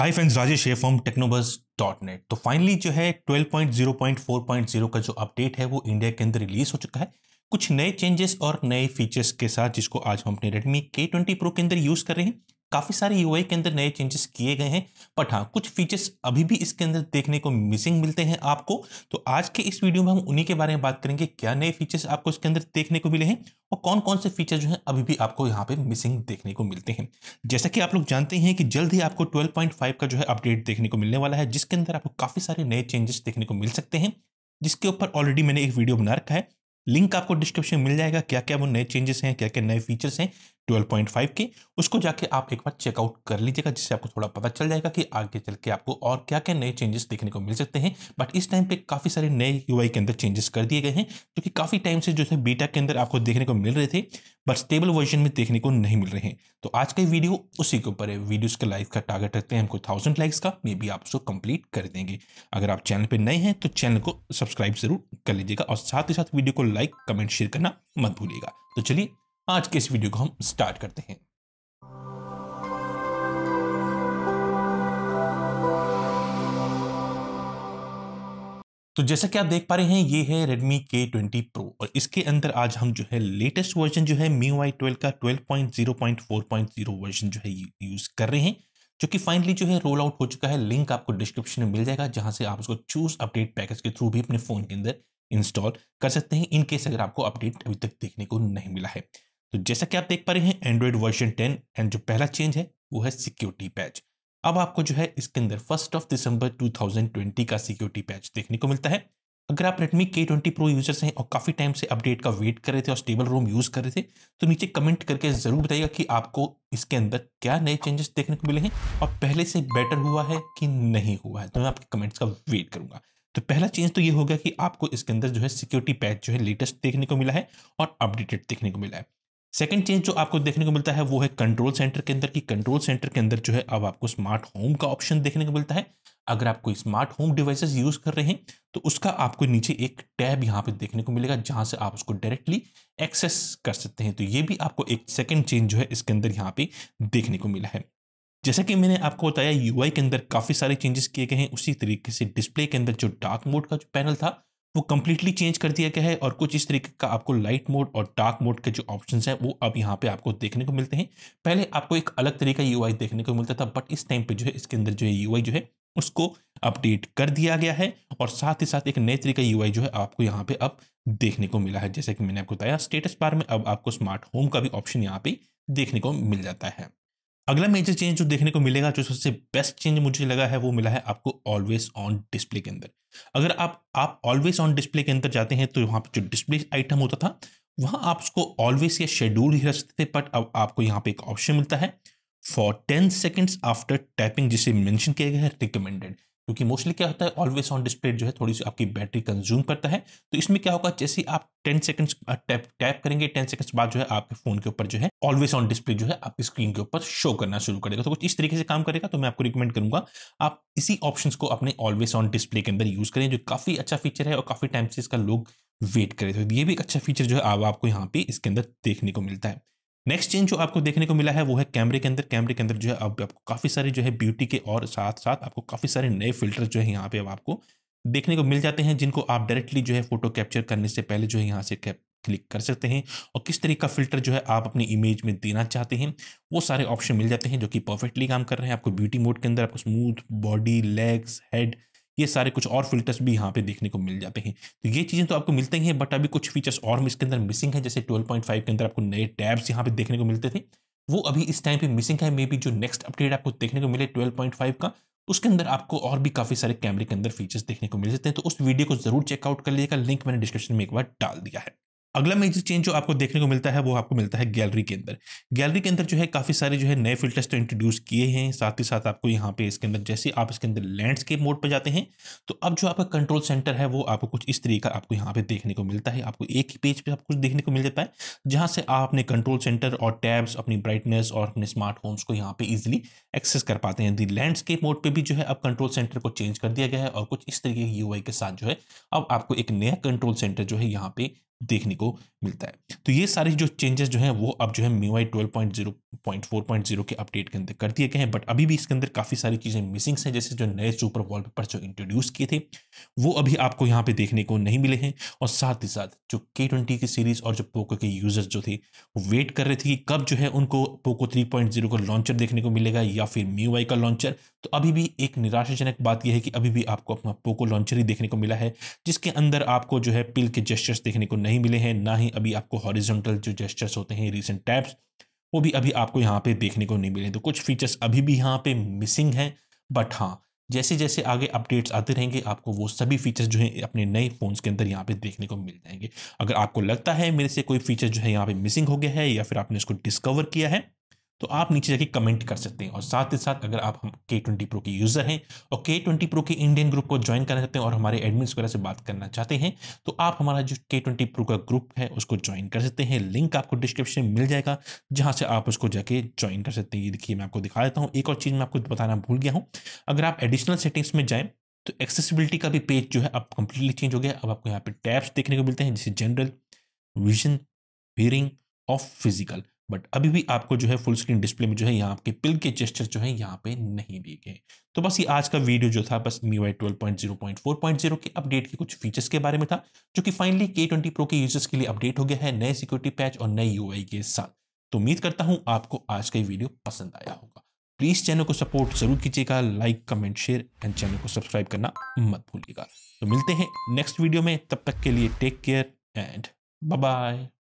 high friends Rajesh है from Technobus dot net तो finally जो है 12.0.4.0 का जो अपडेट है वो इंडिया के अंदर रिलीज हो चुका है कुछ नए चेंजेस और नए फीचर्स के साथ जिसको आज हम अपने के K20 Pro के अंदर यूज़ कर रहे हैं काफ़ी सारे यू के अंदर नए चेंजेस किए गए हैं बट हाँ कुछ फीचर्स अभी भी इसके अंदर देखने को मिसिंग मिलते हैं आपको तो आज के इस वीडियो में हम उन्हीं के बारे में बात करेंगे क्या नए फीचर्स आपको इसके अंदर देखने को मिले हैं और कौन कौन से फीचर जो हैं अभी भी आपको यहाँ पे मिसिंग देखने को मिलते हैं जैसा कि आप लोग जानते हैं कि जल्द ही आपको ट्वेल्व का जो है अपडेट देखने को मिलने वाला है जिसके अंदर आपको काफ़ी सारे नए चेंजेस देखने को मिल सकते हैं जिसके ऊपर ऑलरेडी मैंने एक वीडियो बना रखा है लिंक आपको डिस्क्रिप्शन मिल जाएगा क्या क्या वो नए चेंजेस हैं क्या क्या नए फीचर्स हैं ट्वेल्व पॉइंट फाइव की उसको जाके आप एक बार चेकआउट कर लीजिएगा जिससे आपको थोड़ा पता चल जाएगा कि आगे चल के आपको और क्या क्या नए चेंजेस देखने को मिल सकते हैं बट इस टाइम पे काफ़ी सारे नए यू के अंदर चेंजेस कर दिए गए हैं जो कि काफ़ी टाइम से जो है बीटा के अंदर आपको देखने को मिल रहे थे बट स्टेबल वर्जन में देखने को नहीं मिल रहे हैं तो आज का वीडियो उसी के ऊपर है वीडियोज़ के लाइक का टारगेट रखते हैं हमको थाउजेंड लाइक्स का मे बी आप उसको कंप्लीट कर देंगे अगर आप चैनल पर नए हैं तो चैनल को सब्सक्राइब जरूर कर लीजिएगा और साथ ही साथ वीडियो को लाइक कमेंट शेयर करना मत भूलिएगा तो चलिए आज के इस वीडियो को हम स्टार्ट करते हैं तो जैसा कि आप देख पा रहे हैं ये है Redmi K20 Pro और इसके अंदर आज हम जो है लेटेस्ट वर्जन जो है MIUI 12 का 12.0.4.0 वर्जन जो है यूज कर रहे हैं जो कि फाइनली जो है रोल आउट हो चुका है लिंक आपको डिस्क्रिप्शन में मिल जाएगा जहां से आप उसको चूज अपडेट पैकेज के थ्रू भी अपने फोन के अंदर इंस्टॉल कर सकते हैं इनकेस अगर आपको अपडेट अभी तक देखने को नहीं मिला है तो जैसा कि आप देख पा रहे हैं एंड्रॉयड वर्जन टेन एंड जो पहला चेंज है वो है सिक्योरिटी पैच अब आपको जो है इसके अंदर फर्स्ट ऑफ दिसंबर 2020 का सिक्योरिटी पैच देखने को मिलता है अगर आप रेडमी के ट्वेंटी प्रो यूजर्स हैं और काफ़ी टाइम से अपडेट का वेट कर रहे थे और स्टेबल रोम यूज़ कर रहे थे तो नीचे कमेंट करके ज़रूर बताइएगा कि आपको इसके अंदर क्या नए चेंजेस देखने को मिले हैं और पहले से बेटर हुआ है कि नहीं हुआ है तो मैं आपके कमेंट्स का वेट करूंगा तो पहला चेंज तो ये हो गया कि आपको इसके अंदर जो है सिक्योरिटी पैच जो है लेटेस्ट देखने को मिला है और अपडेटेड देखने को मिला है सेकेंड चेंज जो आपको देखने को मिलता है वो है कंट्रोल सेंटर के अंदर की कंट्रोल सेंटर के अंदर जो है अब आपको स्मार्ट होम का ऑप्शन देखने को मिलता है अगर आप कोई स्मार्ट होम डिवाइसेस यूज कर रहे हैं तो उसका आपको नीचे एक टैब यहाँ पे देखने को मिलेगा जहाँ से आप उसको डायरेक्टली एक्सेस कर सकते हैं तो ये भी आपको एक सेकेंड चेंज जो है इसके अंदर यहाँ पे देखने को मिला है जैसा कि मैंने आपको बताया यूआई के अंदर काफ़ी सारे चेंजेस किए गए हैं उसी तरीके से डिस्प्ले के अंदर जो डार्क मोड का जो पैनल था वो कम्प्लीटली चेंज कर दिया गया है और कुछ इस तरीके का आपको लाइट मोड और डार्क मोड के जो ऑप्शंस हैं वो अब यहाँ पे आपको देखने को मिलते हैं पहले आपको एक अलग तरीके का आई देखने को मिलता था बट इस टाइम पे जो है इसके अंदर जो है आई जो है उसको अपडेट कर दिया गया है और साथ ही साथ एक नए तरीके का आई जो है आपको यहाँ पे अब देखने को मिला है जैसे कि मैंने आपको बताया स्टेटस बार में अब आपको स्मार्ट होम का भी ऑप्शन यहाँ पे देखने को मिल जाता है अगला मेजर चेंज जो देखने को मिलेगा जो सबसे बेस्ट चेंज मुझे लगा है वो मिला है आपको ऑलवेज ऑन डिस्प्ले के अंदर अगर आप आप ऑलवेज ऑन डिस्प्ले के अंदर जाते हैं तो वहाँ पर जो डिस्प्ले आइटम होता था वहाँ आप उसको ऑलवेज या शेड्यूल ही रखते थे बट अब आपको यहाँ पे एक ऑप्शन मिलता है for ten seconds after typing जिसे मैंशन किया गया है रिकमेंडेड क्योंकि मोस्टली क्या होता है ऑलवेज ऑन डिस्प्ले जो है थोड़ी सी आपकी बैटरी कंज्यूम करता है तो इसमें क्या होगा जैसे आप टेन सेकंड्स टैप टैप करेंगे टेन सेकंड्स बाद जो है आपके फोन के ऊपर जो है ऑलवेज ऑन डिस्प्ले जो है आपकी स्क्रीन के ऊपर शो करना शुरू करेगा तो कुछ इस तरीके से काम करेगा तो मैं आपको रिकमेंड करूंगा आप इसी ऑप्शन को अपने ऑलवेज ऑन डिस्प्ले के अंदर यूज करें जो काफी अच्छा फीचर है और काफी टाइम से इसका लोग वेट करें तो ये भी एक अच्छा फीचर जो है आपको यहाँ पे इसके अंदर देखने को मिलता है नेक्स्ट चेंज जो आपको देखने को मिला है वो है कैमरे के अंदर कैमरे के अंदर जो है अब आपको काफ़ी सारे जो है ब्यूटी के और साथ साथ आपको काफ़ी सारे नए फिल्टर जो है यहाँ पे अब आपको देखने को मिल जाते हैं जिनको आप डायरेक्टली जो है फोटो कैप्चर करने से पहले जो है यहाँ से क्लिक कर सकते हैं और किस तरीके का फिल्टर जो है आप अपनी इमेज में देना चाहते हैं वो सारे ऑप्शन मिल जाते हैं जो कि परफेक्टली काम कर रहे हैं आपको ब्यूटी मोड के अंदर आपको स्मूथ बॉडी लेग्स हेड ये सारे कुछ और फिल्टर्स भी यहाँ पे देखने को मिल जाते हैं तो ये चीज़ें तो आपको मिलते ही हैं बट अभी कुछ फीचर्स और इसके अंदर मिसिंग है जैसे 12.5 के अंदर आपको नए टैब्स यहाँ पे देखने को मिलते थे वो अभी इस टाइम पे मिसिंग है मे बी जो नेक्स्ट अपडेट आपको देखने को मिले ट्वेल्व का उसके अंदर आपको और भी काफ़ी सारे कैमरे के अंदर फीचर्स देखने को मिल सकते हैं तो उस वीडियो को जरूर चेकआउट कर लीजिएगा लिंक मैंने डिस्क्रिप्शन में एक बार डाल दिया है अगला मेजर चेंज जो आपको देखने को मिलता है वो आपको मिलता है गैलरी के अंदर गैलरी के अंदर जो है काफ़ी सारे जो है नए फिल्टर्स तो इंट्रोड्यूस किए हैं साथ ही साथ आपको यहाँ पे इसके अंदर जैसे आप इसके अंदर लैंडस्केप मोड पर जाते हैं तो अब जो आपका कंट्रोल सेंटर है वो आपको कुछ इस तरीके का आपको यहाँ पे देखने को मिलता है आपको एक ही पेज पर पे आपको कुछ देखने को मिल जाता है जहाँ से आप अपने कंट्रोल सेंटर और टैब्स अपनी ब्राइटनेस और अपने स्मार्ट होम्स को यहाँ पर ईजिली एक्सेस कर पाते हैं दी लैंडस्केप मोड पर भी जो है अब कंट्रोल सेंटर को चेंज कर दिया गया है और कुछ इस तरीके की यू के साथ जो है अब आपको एक नया कंट्रोल सेंटर जो है यहाँ पे देखने को मिलता है तो ये सारी जो चेंजेस जो हैं वो अब जो है MIUI twelve point zero point four point zero के अपडेट के अंदर कर दिए गए हैं बट अभी भी इसके अंदर काफ़ी सारी चीज़ें मिसिंग्स हैं जैसे जो नए सुपर वॉलपेपर जो इंट्रोड्यूस किए थे वो अभी आपको यहाँ पे देखने को नहीं मिले हैं और साथ ही साथ जो के ट्वेंटी की सीरीज़ और जो पोको के यूज़र्स जो थे वो वेट कर रहे थे कि कब जो है उनको पोको थ्री पॉइंट जीरो का लॉन्चर देखने को मिलेगा या फिर मी वाई का लॉन्चर तो अभी भी एक निराशाजनक बात यह है कि अभी भी आपको अपना पोको लॉन्चर ही देखने को मिला है जिसके अंदर आपको जो है पिल के जेस्टर्स देखने को नहीं नहीं मिले हैं ना ही अभी आपको हॉरिजॉन्टल जो जेस्टर्स होते हैं रिसेंट टैब्स वो भी अभी आपको यहाँ पे देखने को नहीं मिले तो कुछ फीचर्स अभी भी यहाँ पे मिसिंग हैं बट हाँ जैसे जैसे आगे अपडेट्स आते रहेंगे आपको वो सभी फीचर्स जो हैं अपने नए फ़ोन्स के अंदर यहाँ पे देखने को मिल जाएंगे अगर आपको लगता है मेरे से कोई फीचर जो है यहाँ पे मिसिंग हो गया है या फिर आपने इसको डिस्कवर किया है तो आप नीचे जाके कमेंट कर सकते हैं और साथ ही साथ अगर आप हम के ट्वेंटी प्रो के यूज़र हैं और के ट्वेंटी प्रो के इंडियन ग्रुप को ज्वाइन करना चाहते हैं और हमारे एडमिन वगैरह से बात करना चाहते हैं तो आप हमारा जो के ट्वेंटी प्रो का ग्रुप है उसको ज्वाइन कर सकते हैं लिंक आपको डिस्क्रिप्शन में मिल जाएगा जहाँ से आप उसको जाके ज्वाइन कर सकते हैं ये देखिए मैं आपको दिखा देता हूँ एक और चीज़ मैं आपको बताना भूल गया हूँ अगर आप एडिशनल सेटिंग्स में जाएँ तो एक्सेसिबिलिटी का भी पेज जो है अब कंप्लीटली चेंज हो गया अब आपको यहाँ पे टैब्स देखने को मिलते हैं जैसे general vision hearing of physical but अभी भी आपको जो है फुल स्क्रीन डिस्प्ले में जो है यहाँ आपके पिल के जेस्टर जो है यहाँ पे नहीं दिए गए तो बस ये आज का वीडियो जो था बस MIUI twelve point zero point four point zero के अपडेट के कुछ फीचर्स के बारे में था जो कि फाइनली के ट्वेंटी प्रो के यूजर्स के लिए अपडेट हो गया है नए सिक्योरिटी पैच और नए यू के साथ तो उम्मीद करता हूँ आपको आज का वीडियो पसंद आया होगा प्लीज़ चैनल को सपोर्ट जरूर कीजिएगा like comment share and channel को सब्सक्राइब करना मत भूलिएगा तो मिलते हैं नेक्स्ट वीडियो में तब तक के लिए टेक केयर एंड बाय